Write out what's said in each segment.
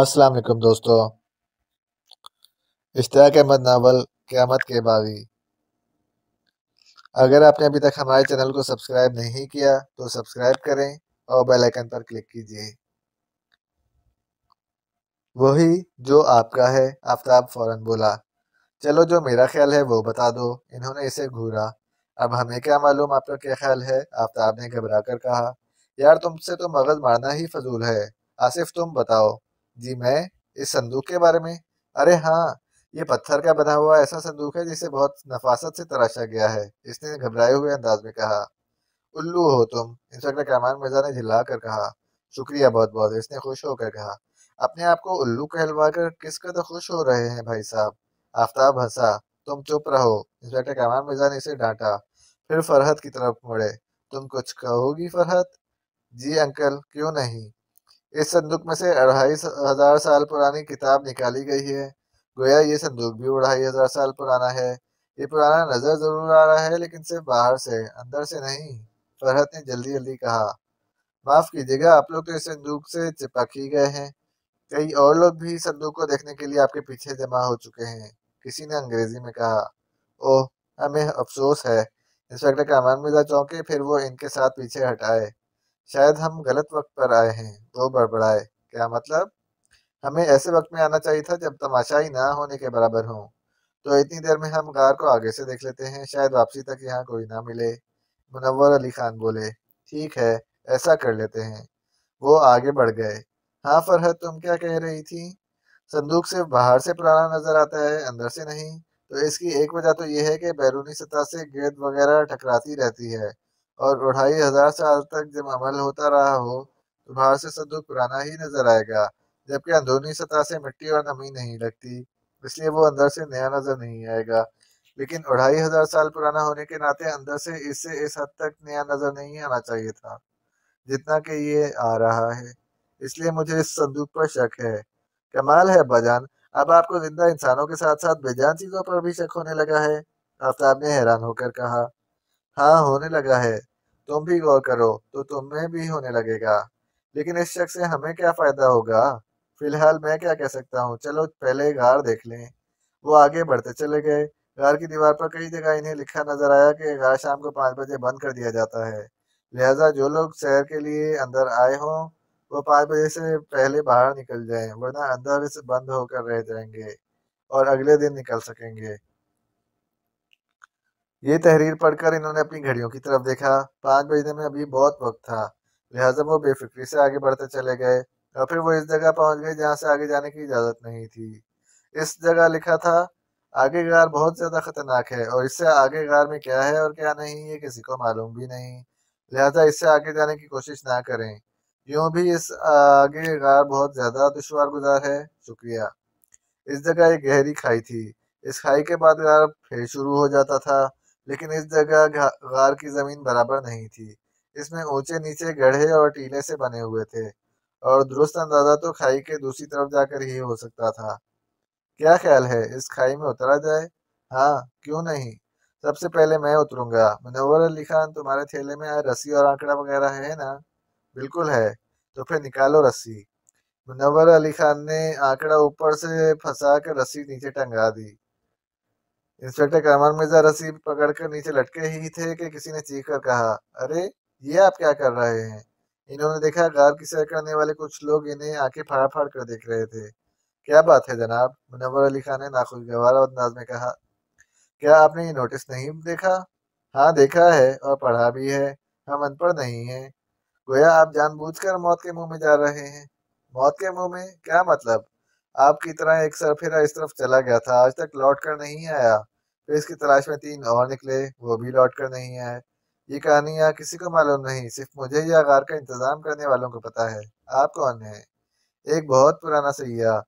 अस्सलाम वालेकुम दोस्तों इश्तियाक अहमद नावल क़्यामत के बागी अगर आपने अभी तक हमारे चैनल को सब्सक्राइब नहीं किया तो सब्सक्राइब करें और बेल आइकन पर क्लिक कीजिए वही जो आपका है आफ्ताब फौरन बोला चलो जो मेरा ख्याल है वो बता दो इन्होंने इसे घूरा अब हमें क्या मालूम आपका क्या ख्याल है आफ्ताब ने घबरा कर कहा यार तुमसे तो मगज़ मारना ही फजूल है आसिफ तुम बताओ जी मैं इस संदूक के बारे में अरे हाँ ये पत्थर का बना हुआ ऐसा संदूक है जिसे बहुत नफासत से तराशा गया है इसने घबराए हुए अंदाज में कहा उल्लू हो तुम इंस्पेक्टर कैमान मिर्जा ने झिल्ला कर कहा शुक्रिया बहुत बहुत इसने खुश होकर कहा अपने आप को उल्लू कहलवा कर किस कदर खुश हो रहे हैं भाई साहब आफ्ताब हंसा तुम चुप रहो इंस्पेक्टर कमान मिर्जा ने इसे डांटा फिर फरहत की तरफ मुड़े तुम कुछ कहोगी फरहत जी अंकल क्यों नहीं इस संदूक में से अढ़ाई हजार साल पुरानी किताब निकाली गई है गोया ये संदूक भी अढ़ाई हजार साल पुराना है ये पुराना नजर जरूर आ रहा है लेकिन सिर्फ बाहर से अंदर से नहीं फरहत ने जल्दी जल्दी कहा माफ कीजिएगा आप लोग तो इस संदूक से चिपक ही गए हैं कई और लोग भी संदूक को देखने के लिए आपके पीछे जमा हो चुके हैं किसी ने अंग्रेजी में कहा ओह हमें अफसोस है इंस्पेक्टर कामान मिर्जा चौंके फिर वो इनके साथ पीछे हटाए शायद हम गलत वक्त पर आए हैं वो बड़बड़ाए क्या मतलब हमें ऐसे वक्त में आना चाहिए था जब तमाशाई ना होने के बराबर हो तो इतनी देर में हम कार को आगे से देख लेते हैं शायद वापसी तक यहाँ कोई ना मिले मुनवर अली खान बोले ठीक है ऐसा कर लेते हैं वो आगे बढ़ गए हाँ फरहत तुम क्या कह रही थी संदूक से बाहर से पुराना नजर आता है अंदर से नहीं तो इसकी एक वजह तो यह है कि बैरूनी सतह से गेंद वगैरह टकराती रहती है और अढ़ाई हजार साल तक जब अमल होता रहा हो तो बाहर से संदूक पुराना ही नजर आएगा जबकि अंदरूनी सतह से मिट्टी और नमी नहीं लगती इसलिए वो अंदर से नया नजर नहीं आएगा लेकिन अढ़ाई हजार साल पुराना होने के नाते अंदर से इससे इस हद तक नया नजर नहीं आना चाहिए था जितना कि ये आ रहा है इसलिए मुझे इस संदूक पर शक है कमाल है बजान अब आपको जिंदा इंसानों के साथ साथ बेजान चीजों पर भी शक होने लगा है आफ्ताब ने हैरान होकर कहा हाँ होने लगा है तुम भी गौर करो तो तुम्हें भी होने लगेगा लेकिन इस शख्स से हमें क्या फ़ायदा होगा फिलहाल मैं क्या कह सकता हूँ चलो पहले गार देख लें वो आगे बढ़ते चले गए घर की दीवार पर कई जगह इन्हें लिखा नजर आया कि घर शाम को पाँच बजे बंद कर दिया जाता है लिहाजा जो लोग शहर के लिए अंदर आए हों वो पाँच बजे से पहले बाहर निकल जाएं वरना अंदर से बंद होकर रह जाएंगे और अगले दिन निकल सकेंगे ये तहरीर पढ़कर इन्होंने अपनी घड़ियों की तरफ देखा पाँच बजने में अभी बहुत वक्त था लिहाजा वो बेफिक्री से आगे बढ़ते चले गए और फिर वो इस जगह पहुंच गए जहाँ से आगे जाने की इजाज़त नहीं थी इस जगह लिखा था आगे गार बहुत ज़्यादा ख़तरनाक है और इससे आगे गार में क्या है और क्या नहीं ये किसी को मालूम भी नहीं लिहाजा इससे आगे जाने की कोशिश ना करें यूं भी इस आगे गार बहुत ज़्यादा दुशवार गुजार है शुक्रिया इस जगह एक गहरी खाई थी इस खाई के बाद गार फिर शुरू हो जाता था लेकिन इस जगह गार की जमीन बराबर नहीं थी इसमें ऊंचे नीचे गढ़े और टीले से बने हुए थे और दुरुस्त अंदाजा तो खाई के दूसरी तरफ जाकर ही हो सकता था क्या ख्याल है इस खाई में उतरा जाए हाँ क्यों नहीं सबसे पहले मैं उतरूंगा मनोवर अली खान तुम्हारे थैले में रस्सी और आंकड़ा वगैरह है ना बिल्कुल है तो फिर निकालो रस्सी मुनवर अली खान ने आंकड़ा ऊपर से फंसा कर रस्सी नीचे टंगा दी इंस्पेक्टर कमर मिर्जा रस्सी पकड़कर नीचे लटके ही थे कि किसी ने चीख कर कहा अरे ये आप क्या कर रहे हैं इन्होंने देखा गार की सैर करने वाले कुछ लोग इन्हें आंखें फाड़ फाड़ कर देख रहे थे क्या बात है जनाब मुनवर अली खान ने नाखुशगवार अंदाज में कहा क्या आपने ये नोटिस नहीं देखा हाँ देखा है और पढ़ा भी है हम अनपढ़ नहीं है गोया आप जानबूझकर मौत के मुंह में जा रहे हैं मौत के मुंह में क्या मतलब आपकी तरह एक सरफेरा इस तरफ चला गया था आज तक लौट कर नहीं आया फिर इसकी तलाश में तीन और निकले वो भी लौट कर नहीं आए ये कहानियाँ किसी को मालूम नहीं सिर्फ मुझे ही आगार का इंतजाम करने वालों को पता है आप कौन है एक बहुत पुराना सैया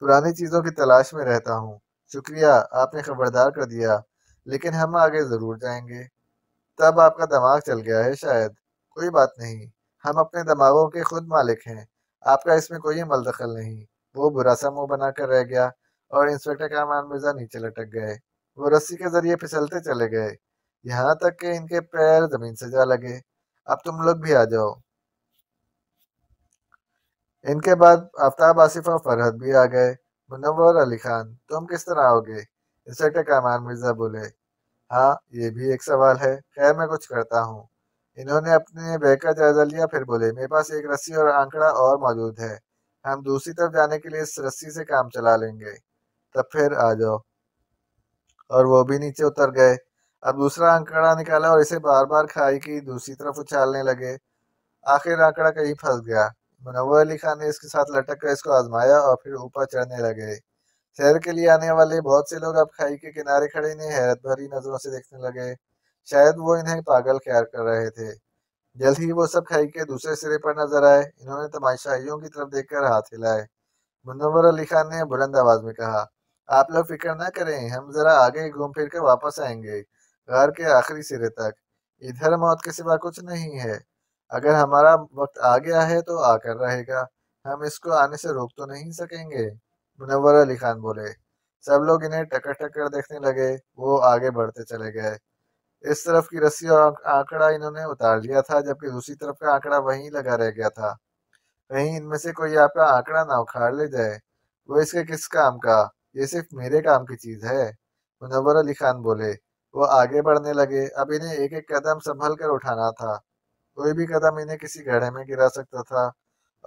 पुरानी चीज़ों की तलाश में रहता हूँ शुक्रिया आपने खबरदार कर दिया लेकिन हम आगे ज़रूर जाएंगे तब आपका दिमाग चल गया है शायद कोई बात नहीं हम अपने दिमागों के खुद मालिक हैं आपका इसमें कोई अमल दखल नहीं वो बुरा सा मुंह बनाकर रह गया और इंस्पेक्टर मान मिर्जा नीचे लटक गए वो रस्सी के जरिए फिसलते चले गए यहाँ तक कि इनके पैर जमीन से जा लगे अब तुम लोग भी आ जाओ इनके बाद आफ्ताब आसिफ और फरहद भी आ गए मुनवर अली खान तुम किस तरह आओगे इंस्पेक्टर कामान मिर्जा बोले हाँ ये भी एक सवाल है खैर मैं कुछ करता हूँ इन्होंने अपने बैग का जायजा लिया फिर बोले मेरे पास एक रस्सी और आंकड़ा और मौजूद है हम दूसरी तरफ जाने के लिए इस रस्सी से काम चला लेंगे तब फिर आ जाओ और वो भी नीचे उतर गए अब दूसरा आंकड़ा निकाला और इसे बार बार खाई की दूसरी तरफ उछालने लगे आखिर आंकड़ा कहीं फंस गया मुनवर अली खान ने इसके साथ लटक कर इसको आजमाया और फिर ऊपर चढ़ने लगे शहर के लिए आने वाले बहुत से लोग अब खाई के किनारे खड़े इन्हें हैरत भरी नजरों से देखने लगे शायद वो इन्हें पागल ख्याल कर रहे थे जल्द ही वो सब खाई के दूसरे सिरे पर नजर आए इन्होंने तमाशाइयों की तरफ देखकर हाथ हिलाए मुनवर अली खान ने बुलंद आवाज में कहा आप लोग फिक्र ना करें हम जरा आगे घूम फिर के वापस आएंगे घर के आखिरी सिरे तक इधर मौत के सिवा कुछ नहीं है अगर हमारा वक्त आ गया है तो आकर रहेगा हम इसको आने से रोक तो नहीं सकेंगे मुनवर अली खान बोले सब लोग इन्हें टकर टकर देखने लगे वो आगे बढ़ते चले गए इस तरफ की रस्सी और आंकड़ा इन्होंने उतार लिया था जबकि दूसरी तरफ का आंकड़ा वहीं लगा रह गया था कहीं इनमें से कोई आपका आंकड़ा ना उखाड़ ले जाए वो इसके किस काम का ये सिर्फ मेरे काम की चीज है मुनवर अली खान बोले वो आगे बढ़ने लगे अब इन्हें एक एक कदम संभल कर उठाना था कोई भी कदम इन्हें किसी घड़े में गिरा सकता था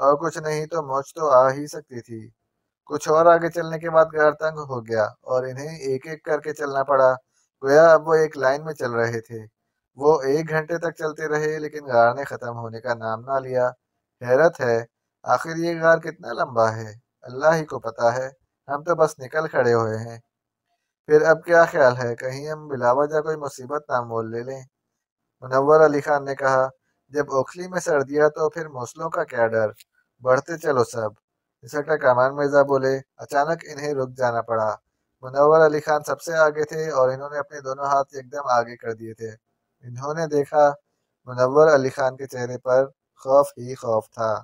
और कुछ नहीं तो मौज तो आ ही सकती थी कुछ और आगे चलने के बाद घर तंग हो गया और इन्हें एक एक करके चलना पड़ा गोया अब वो एक लाइन में चल रहे थे वो एक घंटे तक चलते रहे लेकिन गार ने ख़त्म होने का नाम ना लिया हैरत है आखिर ये गार कितना लंबा है अल्लाह ही को पता है हम तो बस निकल खड़े हुए हैं फिर अब क्या ख्याल है कहीं हम बिलावजा कोई मुसीबत ना मोल ले लें मुनवर अली खान ने कहा जब ओखली में सर दिया तो फिर मौसलों का क्या डर बढ़ते चलो सब इंस्पेक्टर कामान मिर्जा बोले अचानक इन्हें रुक जाना पड़ा मुनवर अली खान सबसे आगे थे और इन्होंने अपने दोनों हाथ एकदम आगे कर दिए थे इन्होंने देखा मुनवर अली खान के चेहरे पर खौफ ही खौफ था